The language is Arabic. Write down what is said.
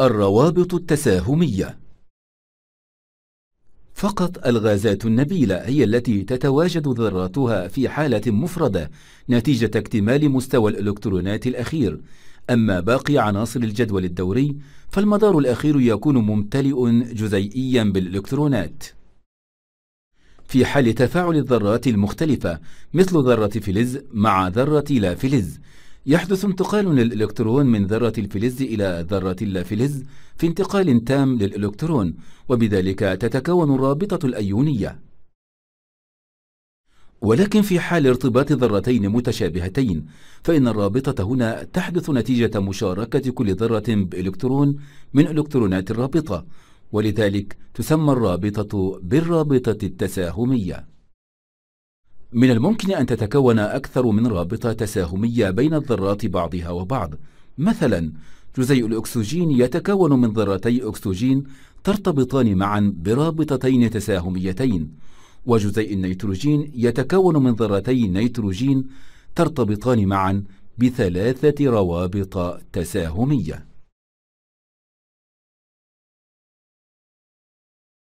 الروابط التساهمية فقط الغازات النبيلة هي التي تتواجد ذراتها في حالة مفردة نتيجة اكتمال مستوى الإلكترونات الأخير أما باقي عناصر الجدول الدوري فالمدار الأخير يكون ممتلئ جزيئيا بالإلكترونات في حال تفاعل الذرات المختلفة مثل ذرة فلز مع ذرة لا فلز يحدث انتقال للإلكترون من ذرة الفلز إلى ذرة اللافلز في انتقال تام للإلكترون وبذلك تتكون الرابطة الأيونية ولكن في حال ارتباط ذرتين متشابهتين فإن الرابطة هنا تحدث نتيجة مشاركة كل ذرة بإلكترون من إلكترونات الرابطة ولذلك تسمى الرابطة بالرابطة التساهمية من الممكن أن تتكون أكثر من رابطة تساهمية بين الذرات بعضها وبعض مثلا جزيء الأكسجين يتكون من ذرتي أكسجين ترتبطان معا برابطتين تساهميتين وجزيء النيتروجين يتكون من ذرتي نيتروجين ترتبطان معا بثلاثة روابط تساهمية